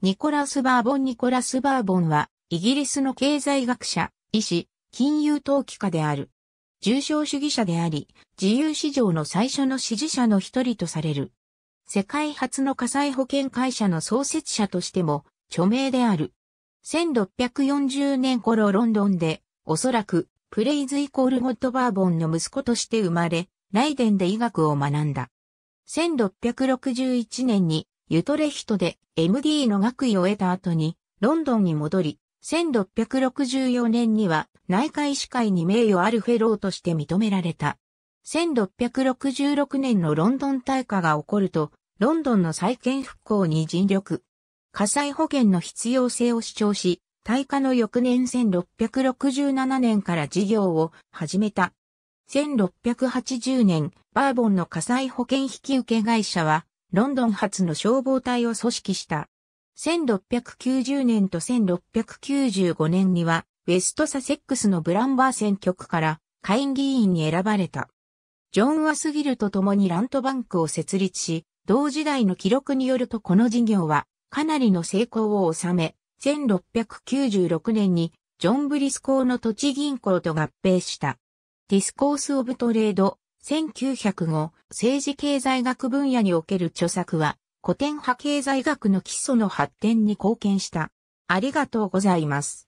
ニコラス・バーボン・ニコラス・バーボンは、イギリスの経済学者、医師、金融投機家である。重症主義者であり、自由市場の最初の支持者の一人とされる。世界初の火災保険会社の創設者としても、著名である。1640年頃ロンドンで、おそらく、プレイズイコールゴッドバーボンの息子として生まれ、ライデンで医学を学んだ。1661年にユトレヒトで MD の学位を得た後に、ロンドンに戻り、1664年には内科医師会に名誉あるフェローとして認められた。1666年のロンドン大火が起こると、ロンドンの再建復興に尽力。火災保険の必要性を主張し、大火の翌年1667年から事業を始めた。1680年、バーボンの火災保険引受会社は、ロンドン発の消防隊を組織した。1690年と1695年には、ウェストサセックスのブランバー選挙区から下院議員に選ばれた。ジョン・ワスギルと共にラントバンクを設立し、同時代の記録によるとこの事業はかなりの成功を収め、1696年にジョン・ブリスコーの土地銀行と合併した。ディスコース・オブ・トレード、1905政治経済学分野における著作は古典派経済学の基礎の発展に貢献した。ありがとうございます。